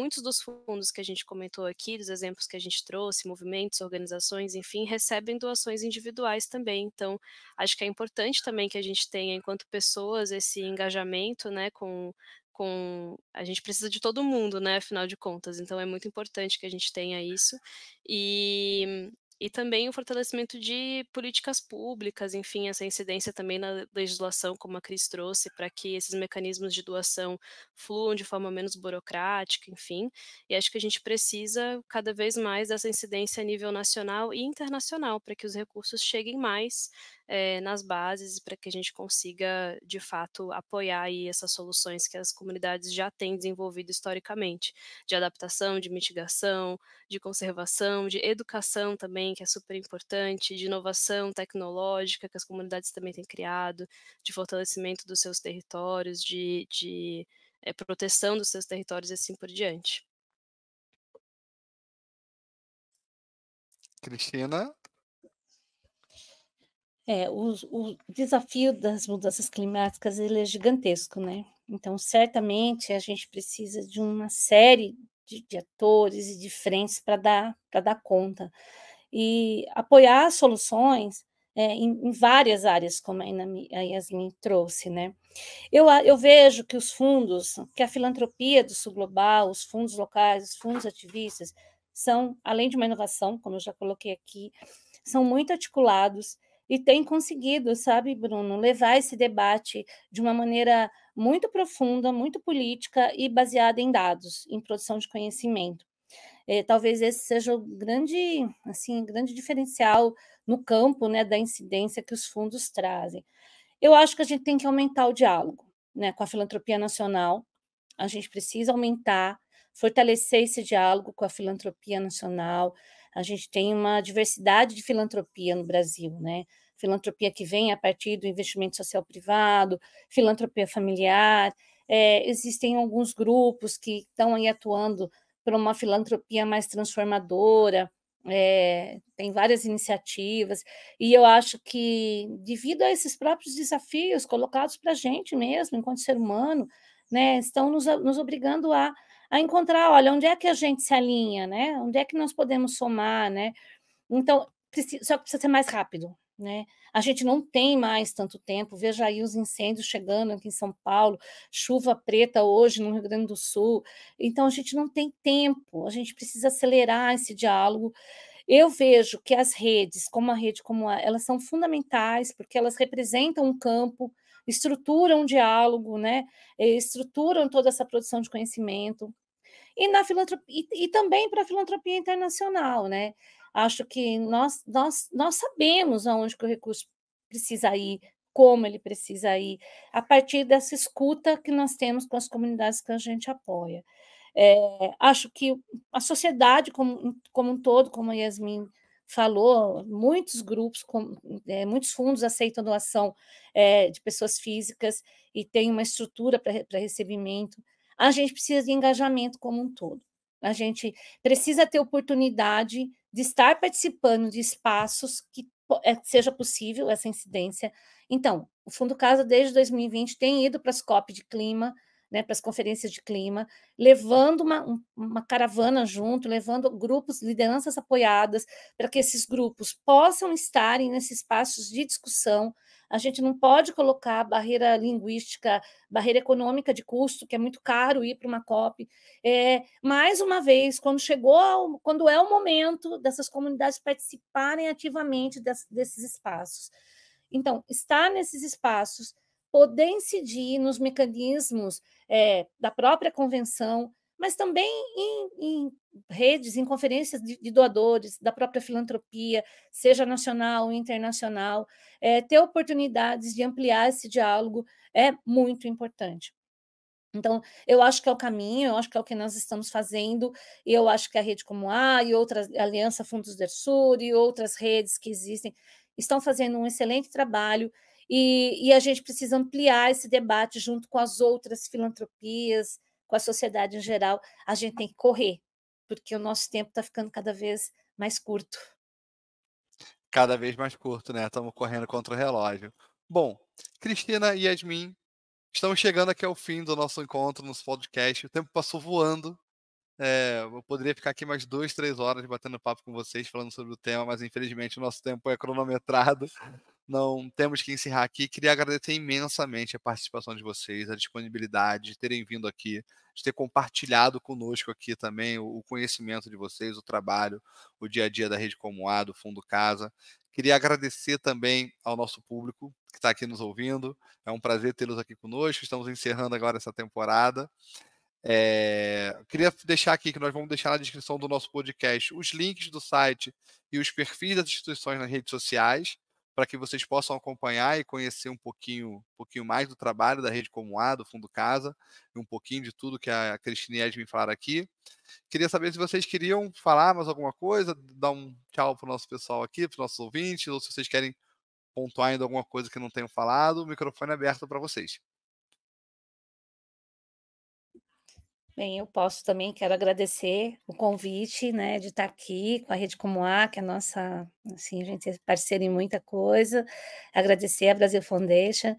muitos dos fundos que a gente comentou aqui, dos exemplos que a gente trouxe, movimentos, organizações, enfim, recebem doações individuais também. Então, acho que é importante também que a gente tenha, enquanto pessoas, esse engajamento, né, com com a gente precisa de todo mundo, né, afinal de contas. Então é muito importante que a gente tenha isso. E e também o fortalecimento de políticas públicas, enfim, essa incidência também na legislação, como a Cris trouxe, para que esses mecanismos de doação fluam de forma menos burocrática, enfim. E acho que a gente precisa cada vez mais dessa incidência a nível nacional e internacional, para que os recursos cheguem mais é, nas bases e para que a gente consiga, de fato, apoiar aí essas soluções que as comunidades já têm desenvolvido historicamente, de adaptação, de mitigação, de conservação, de educação também também, que é super importante, de inovação tecnológica que as comunidades também têm criado, de fortalecimento dos seus territórios, de, de é, proteção dos seus territórios e assim por diante. Cristina? É, o, o desafio das mudanças climáticas ele é gigantesco, né? Então, certamente, a gente precisa de uma série de, de atores e de frentes para dar, pra dar conta e apoiar soluções é, em, em, várias áreas, como a Yasmin trouxe. Né? Eu, eu vejo que os fundos, que a filantropia do Sul Global, os fundos locais, os fundos ativistas, são, além de uma inovação, como eu já coloquei aqui, são muito articulados e têm conseguido, sabe, Bruno, levar esse debate de uma maneira muito profunda, muito política e baseada em dados, em produção de conhecimento. É, talvez esse seja o grande, assim, grande diferencial no campo né, da incidência que os fundos trazem. Eu acho que a gente tem que aumentar o diálogo né, com a filantropia nacional. A gente precisa aumentar, fortalecer esse diálogo com a filantropia nacional. A gente tem uma diversidade de filantropia no Brasil, né? Filantropia que vem a partir do investimento social privado, filantropia familiar. É, existem alguns grupos que estão aí atuando para uma filantropia mais transformadora, é, tem várias iniciativas, e eu acho que, devido a esses próprios desafios colocados para a gente mesmo, enquanto ser humano, né, estão nos, nos obrigando a, a encontrar, olha, onde é que a gente se alinha, né? Onde é que nós podemos somar, né? Então, só que precisa ser mais rápido, né? a gente não tem mais tanto tempo. Veja aí os incêndios chegando aqui em São Paulo, chuva preta hoje no Rio Grande do Sul. Então, a gente não tem tempo, a gente precisa acelerar esse diálogo. Eu vejo que as redes, como a rede como a, elas são fundamentais porque elas representam um campo, estruturam um diálogo, né? Estruturam toda essa produção de conhecimento. E na filantropia e, e também para a filantropia internacional, né? Acho que nós, nós, nós sabemos aonde que o recurso precisa ir, como ele precisa ir, a partir dessa escuta que nós temos com as comunidades que a gente apoia. É, acho que a sociedade como, como um todo, como a Yasmin falou, muitos grupos, com, é, muitos fundos aceitam doação é, de pessoas físicas e tem uma estrutura para recebimento. A gente precisa de engajamento como um todo. A gente precisa ter oportunidade de estar participando de espaços que é, seja possível essa incidência. Então, o Fundo Casa, desde 2020, tem ido para as COP de clima, né, para as conferências de clima, levando uma, uma caravana junto, levando grupos, lideranças apoiadas, para que esses grupos possam estarem nesses espaços de discussão, a gente não pode colocar barreira linguística, barreira econômica de custo, que é muito caro ir para uma COP. É, mais uma vez, quando chegou, ao, quando é o momento dessas comunidades participarem ativamente des, desses espaços. Então, estar nesses espaços, poder incidir nos mecanismos é, da própria convenção, mas também em, em redes, em conferências de, de, doadores, da própria filantropia, seja nacional ou internacional. É, ter oportunidades de ampliar esse diálogo é muito importante. Então, eu acho que é o caminho, eu acho que é o que nós estamos fazendo, e eu acho que a rede como a e outras, a Aliança Fundos do Sul e outras redes que existem, estão fazendo um excelente trabalho, e, e a gente precisa ampliar esse debate junto com as outras filantropias, com a sociedade em geral, a gente tem que correr, porque o nosso tempo está ficando cada vez mais curto. Cada vez mais curto, né? Estamos correndo contra o relógio. Bom, Cristina e Yasmin, estamos chegando aqui ao fim do nosso encontro, nosso podcast. O tempo passou voando. É, eu poderia ficar aqui mais duas, três horas batendo papo com vocês, falando sobre o tema, mas infelizmente o nosso tempo é cronometrado não temos que encerrar aqui. Queria agradecer imensamente a participação de vocês, a disponibilidade de terem vindo aqui, de ter compartilhado conosco aqui também o conhecimento de vocês, o trabalho, o dia a dia da Rede Comuá, do Fundo Casa. Queria agradecer também ao nosso público que está aqui nos ouvindo. É um prazer tê-los aqui conosco. Estamos encerrando agora essa temporada. É, queria deixar aqui que nós vamos deixar na descrição do nosso podcast os links do site e os perfis das instituições nas redes sociais para que vocês possam acompanhar e conhecer um pouquinho, um pouquinho mais do trabalho da Rede Comum A, do Fundo Casa, e um pouquinho de tudo que a Cristina e a Edmin falaram aqui. Queria saber se vocês queriam falar mais alguma coisa, dar um tchau para o nosso pessoal aqui, para os nossos ouvintes, ou se vocês querem pontuar ainda alguma coisa que não tenham falado, o microfone é aberto para vocês. Bem, eu posso também, quero agradecer o convite, né, de estar aqui com a Rede Comuá, que é a nossa, assim, a gente é parceira em muita coisa, agradecer a Brasil Foundation,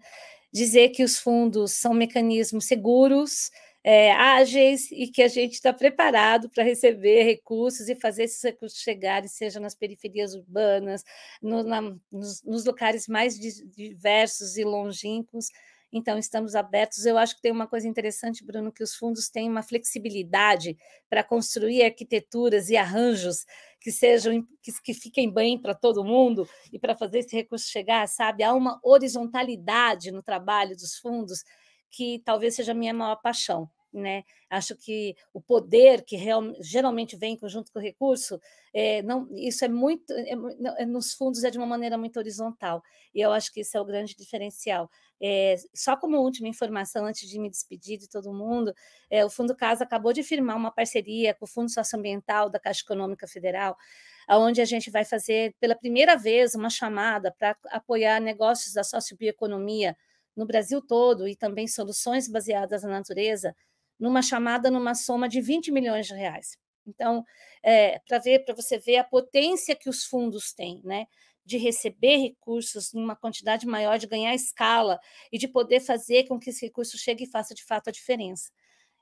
dizer que os fundos são mecanismos seguros, é, ágeis e que a gente está preparado para receber recursos e fazer esses recursos chegarem, seja nas periferias urbanas, no, na, nos, nos locais mais diversos e longínquos, então, estamos abertos. Eu acho que tem uma coisa interessante, Bruno, que os fundos têm uma flexibilidade para construir arquiteturas e arranjos que sejam que, que fiquem bem para todo mundo e para fazer esse recurso chegar, sabe? Há uma horizontalidade no trabalho dos fundos que talvez seja a minha maior paixão. Né? Acho que o poder que real, geralmente vem junto com o recurso, é, não, isso é muito é, é, nos fundos é de uma maneira muito horizontal. E eu acho que isso é o grande diferencial. É, só como última informação, antes de me despedir de todo mundo, eh, o Fundo Casa acabou de firmar uma parceria com o Fundo Socioambiental da Caixa Econômica Federal, onde a gente vai fazer pela primeira vez uma chamada para apoiar negócios da sociobioeconomia no Brasil todo e também soluções baseadas na natureza numa chamada, numa soma de 20 milhões de reais. Então, é, para ver, para você ver a potência que os fundos têm, né? De receber recursos em uma quantidade maior, de ganhar escala e de poder fazer com que esse recurso chegue e faça de fato a diferença.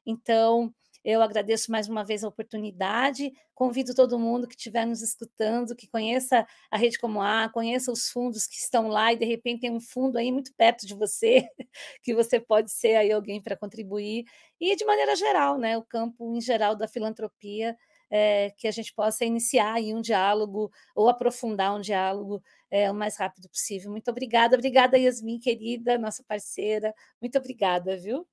Então, eu agradeço mais uma vez a oportunidade. Convido todo mundo que estiver nos escutando, que conheça a Rede Como A, conheça os fundos que estão lá e de repente tem um fundo aí muito perto de você, que você pode ser aí alguém para contribuir. E de maneira geral, né, o campo em geral da filantropia, é, que a gente possa iniciar aí um diálogo ou aprofundar um diálogo é, o mais rápido possível. Muito obrigada, obrigada Yasmin, querida, nossa parceira. Muito obrigada, viu?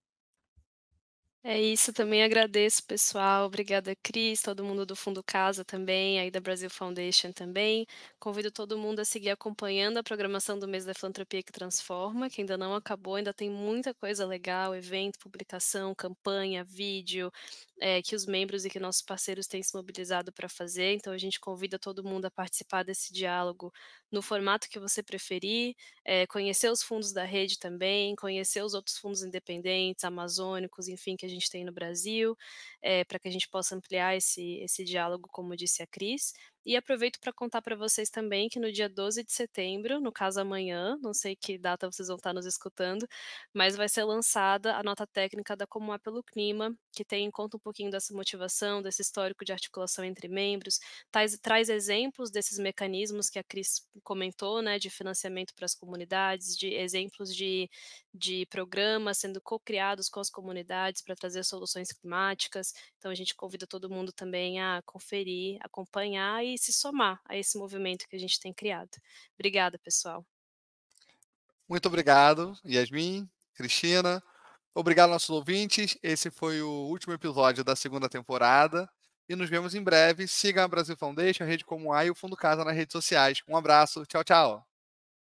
É isso, também agradeço, pessoal. Obrigada, Cris, todo mundo do Fundo Casa também, aí da Brasil Foundation também. Convido todo mundo a seguir acompanhando a programação do mês da filantropia que transforma, que ainda não acabou, ainda tem muita coisa legal, evento, publicação, campanha, vídeo, é, que os membros e que nossos parceiros têm se mobilizado para fazer. Então a gente convida todo mundo a participar desse diálogo no formato que você preferir, é, conhecer os fundos da rede também, conhecer os outros fundos independentes, amazônicos, enfim, que a gente tem no Brasil, é, eh, para que a gente possa ampliar esse, esse diálogo, como disse a Cris. E aproveito para contar para vocês também que no dia 12 de setembro, no caso amanhã, não sei que data vocês vão estar nos escutando, mas vai ser lançada a nota técnica da Como é pelo Clima, que tem conta um pouquinho dessa motivação, desse histórico de articulação entre membros, traz, traz exemplos desses mecanismos que a Cris comentou, né, de financiamento para as comunidades, de exemplos de, de programas sendo co-criados com as comunidades para trazer soluções climáticas. Então a gente convida todo mundo também a conferir, acompanhar e se somar a esse movimento que a gente tem criado. Obrigada, pessoal. Muito obrigado, Yasmin, Cristina. Obrigado, nossos ouvintes. Esse foi o último episódio da segunda temporada. E nos vemos em breve. Siga a Brasil Foundation, a Rede Como A e o Fundo Casa nas redes sociais. Um abraço. Tchau, tchau.